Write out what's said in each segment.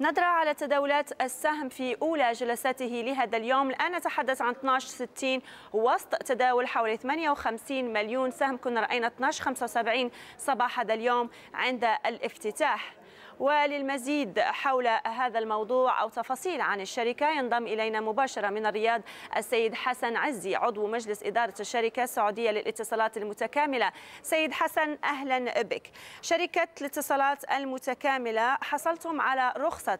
نظرة على تداولات السهم في أولى جلساته لهذا اليوم الآن نتحدث عن 12.60 وسط تداول حوالي 58 مليون سهم كنا رأينا 12.75 صباح هذا اليوم عند الافتتاح وللمزيد حول هذا الموضوع أو تفاصيل عن الشركة ينضم إلينا مباشرة من الرياض السيد حسن عزي عضو مجلس إدارة الشركة السعودية للاتصالات المتكاملة سيد حسن أهلا بك شركة الاتصالات المتكاملة حصلتم على رخصة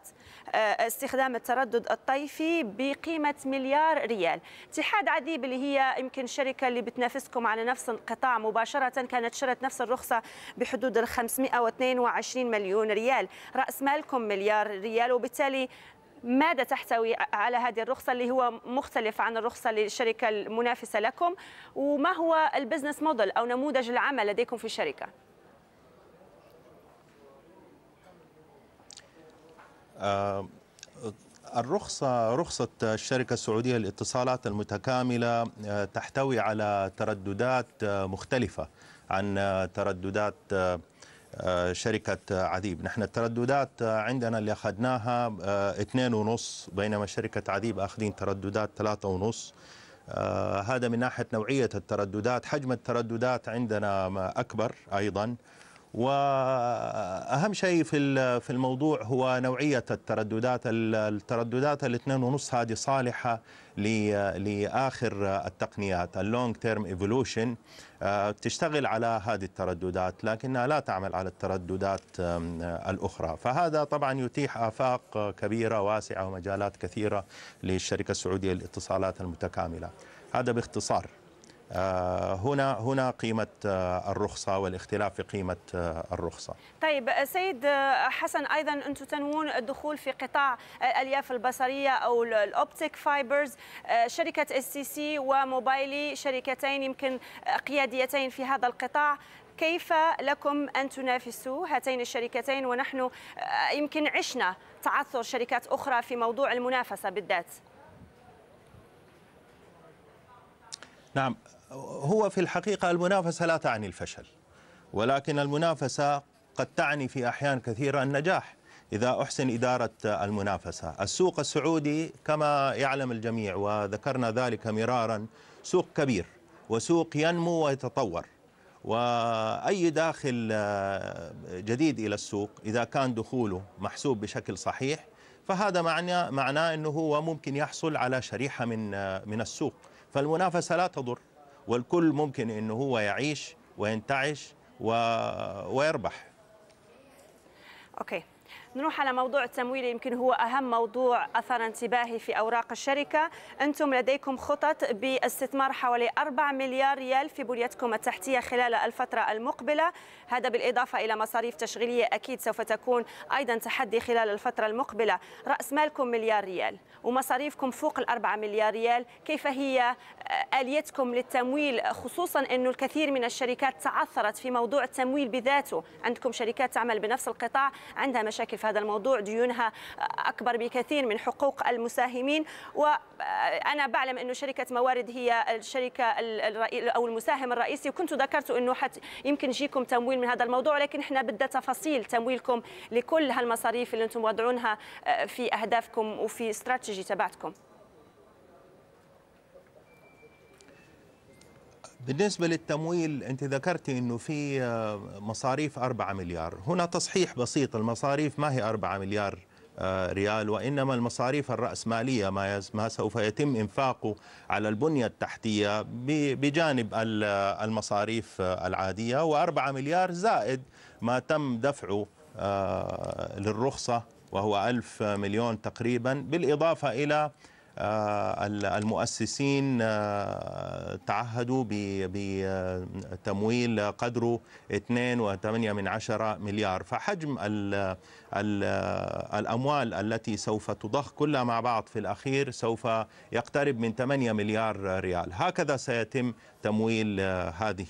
آه، استخدام التردد الطيفي بقيمة مليار ريال اتحاد عديب اللي هي يمكن الشركة اللي بتنافسكم على نفس القطاع مباشرة كانت شرت نفس الرخصة بحدود ال 522 مليون ريال رأس مالكم مليار ريال وبالتالي ماذا تحتوي على هذه الرخصة اللي هو مختلف عن الرخصة للشركة المنافسة لكم وما هو البزنس موديل أو نموذج العمل لديكم في الشركة؟ آه، الرخصة رخصة الشركة السعودية للاتصالات المتكاملة آه، تحتوي على ترددات آه، مختلفة عن ترددات آه، شركة عذيب نحن الترددات عندنا اللي أخذناها آه، اثنين ونص بينما شركة عذيب أخذين ترددات ثلاثة ونص آه، هذا من ناحية نوعية الترددات حجم الترددات عندنا أكبر أيضا واهم شيء في في الموضوع هو نوعيه الترددات الترددات الاثنين ونص هذه صالحه لاخر التقنيات اللونج تيرم ايفولوشن آه، تشتغل على هذه الترددات لكنها لا تعمل على الترددات الاخرى فهذا طبعا يتيح افاق كبيره واسعه ومجالات كثيره للشركه السعوديه للاتصالات المتكامله هذا باختصار آه، هنا هنا قيمة آه، الرخصة والاختلاف في قيمة آه، الرخصة طيب سيد حسن أيضا أنتم تنوون الدخول في قطاع الألياف البصرية أو الأوبتيك فايبرز شركة اس سي سي وموبايلي شركتين يمكن قياديتين في هذا القطاع كيف لكم أن تنافسوا هاتين الشركتين ونحن يمكن عشنا تعثر شركات أخرى في موضوع المنافسة بالذات نعم هو في الحقيقة المنافسة لا تعني الفشل ولكن المنافسة قد تعني في أحيان كثيرة النجاح إذا أحسن إدارة المنافسة السوق السعودي كما يعلم الجميع وذكرنا ذلك مرارا سوق كبير وسوق ينمو ويتطور وأي داخل آه، جديد إلى السوق إذا كان دخوله محسوب بشكل صحيح فهذا معناه معناه أنه هو ممكن يحصل على شريحة من آه، من السوق فالمنافسه لا تضر والكل ممكن انه هو يعيش وينتعش و... ويربح اوكي نروح على موضوع التمويل يمكن هو أهم موضوع أثر انتباهي في أوراق الشركة أنتم لديكم خطط باستثمار حوالي 4 مليار ريال في بنيتكم التحتية خلال الفترة المقبلة هذا بالإضافة إلى مصاريف تشغيلية أكيد سوف تكون أيضا تحدي خلال الفترة المقبلة رأس مالكم مليار ريال ومصاريفكم فوق ال 4 مليار ريال كيف هي آه، آليتكم للتمويل خصوصا انه الكثير من الشركات تعثرت في موضوع التمويل بذاته عندكم شركات تعمل بنفس القطاع عندها مشاكل في هذا الموضوع ديونها أكبر بكثير من حقوق المساهمين وأنا بعلم أن شركة موارد هي الشركة أو المساهم الرئيسي وكنت ذكرت أنه حت يمكن يجيكم تمويل من هذا الموضوع لكن احنا بدنا تفاصيل تمويلكم لكل هالمصاريف اللي أنتم وضعونها آه، في أهدافكم وفي استراتيجي تبعتكم بالنسبة للتمويل أنت ذكرتي أنه في آه، مصاريف 4 مليار هنا تصحيح بسيط المصاريف ما هي 4 مليار آه، ريال وإنما المصاريف الرأسمالية ما سوف يتم إنفاقه على البنية التحتية بجانب آه، المصاريف العادية و4 مليار زائد ما تم دفعه للرخصة وهو ألف مليون تقريبا بالإضافة إلى آه، المؤسسين آه، تعهدوا بتمويل قدره 2.8 مليار فحجم الأموال التي سوف تضخ كلها مع بعض في الأخير سوف يقترب من 8 مليار ريال هكذا سيتم تمويل هذه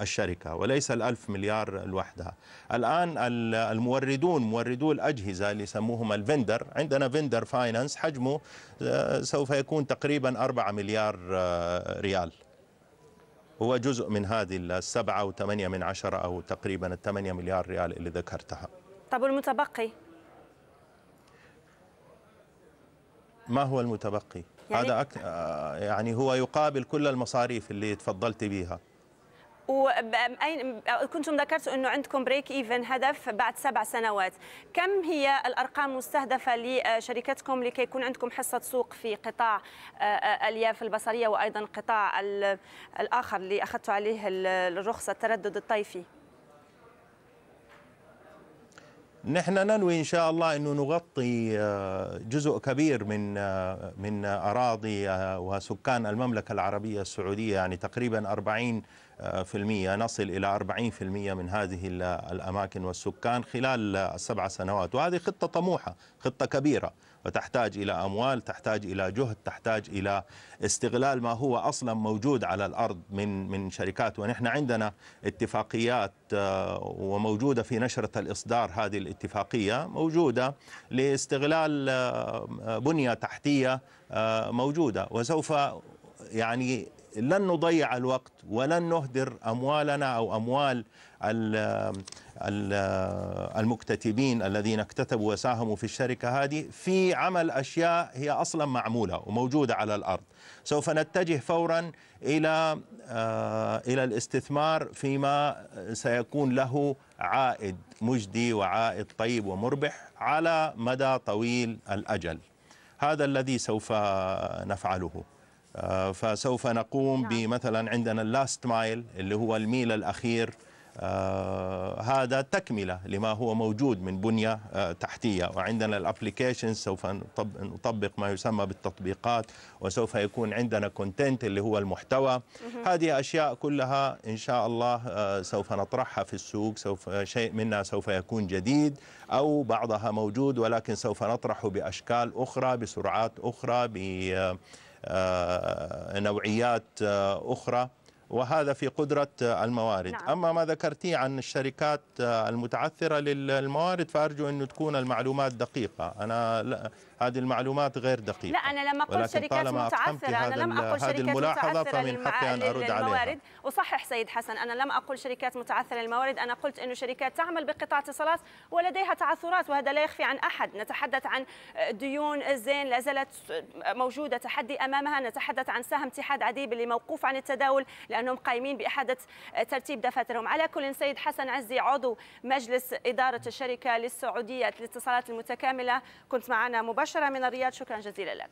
الشركة وليس الألف مليار لوحدها الآن الموردون موردو الأجهزة اللي يسموهم الفندر عندنا فندر فاينانس حجمه آه، سوف يكون تقريبا 4 مليار آه، ريال هو جزء من هذه السبعة أو ثمانية من عشرة أو تقريبا الثمانية مليار ريال اللي ذكرتها طب والمتبقي؟ ما هو المتبقي؟ يعني هذا أك... آه، يعني هو يقابل كل المصاريف اللي تفضلت بها وأين كنتم ذكرتوا أنه عندكم بريك إيفن هدف بعد سبع سنوات كم هي الأرقام المستهدفة لشركتكم لكي يكون عندكم حصة سوق في قطاع آه، آه، الياف البصرية وأيضا القطاع الآخر اللي اخذتوا عليه الرخصة التردد الطيفي نحن ننوي ان شاء الله انه نغطي آه، جزء كبير من آه، من اراضي آه، وسكان المملكه العربيه السعوديه يعني تقريبا 40 نصل إلى 40 من هذه الأماكن والسكان خلال السبع سنوات وهذه خطة طموحة خطة كبيرة وتحتاج إلى أموال تحتاج إلى جهد تحتاج إلى استغلال ما هو أصلا موجود على الأرض من من شركات ونحن عندنا اتفاقيات آه، وموجودة في نشرة الإصدار هذه الاتفاقية موجودة لاستغلال آه، بنية تحتية آه، موجودة وسوف يعني لن نضيع الوقت ولن نهدر اموالنا او اموال المكتتبين الذين اكتتبوا وساهموا في الشركه هذه في عمل اشياء هي اصلا معموله وموجوده على الارض. سوف نتجه فورا الى آه، الى الاستثمار فيما سيكون له عائد مجدي وعائد طيب ومربح على مدى طويل الاجل. هذا الذي سوف نفعله. آه، فسوف نقوم نعم. بمثلا عندنا اللاست مايل اللي هو الميل الأخير آه، هذا تكملة لما هو موجود من بنية آه، تحتية وعندنا الابلكيشن سوف نطبق ما يسمى بالتطبيقات وسوف يكون عندنا كونتنت اللي هو المحتوى هذه أشياء كلها إن شاء الله سوف نطرحها في السوق سوف شيء منها سوف يكون جديد أو بعضها موجود ولكن سوف نطرحه بأشكال أخرى بسرعات أخرى ب آه، نوعيات آه، أخرى وهذا في قدرة الموارد نعم. أما ما ذكرتي عن الشركات المتعثرة للموارد فأرجو أن تكون المعلومات دقيقة أنا لا هذه المعلومات غير دقيقة لا أنا لم أقل شركات متعثرة أنا لم أقل شركات الملاحظة متعثرة فمن حقي أن أرد للموارد. عليها أصحح سيد حسن أنا لم أقل شركات متعثرة للموارد أنا قلت أنه شركات تعمل بقطاع اتصالات ولديها تعثرات وهذا لا يخفي عن أحد نتحدث عن ديون الزين لا زالت موجودة تحدي أمامها نتحدث عن سهم اتحاد عديب اللي موقوف عن التداول لانهم قايمين باحاده ترتيب دفاترهم على كل سيد حسن عزي عضو مجلس اداره الشركه للسعوديه للاتصالات المتكامله كنت معنا مباشره من الرياض شكرا جزيلا لك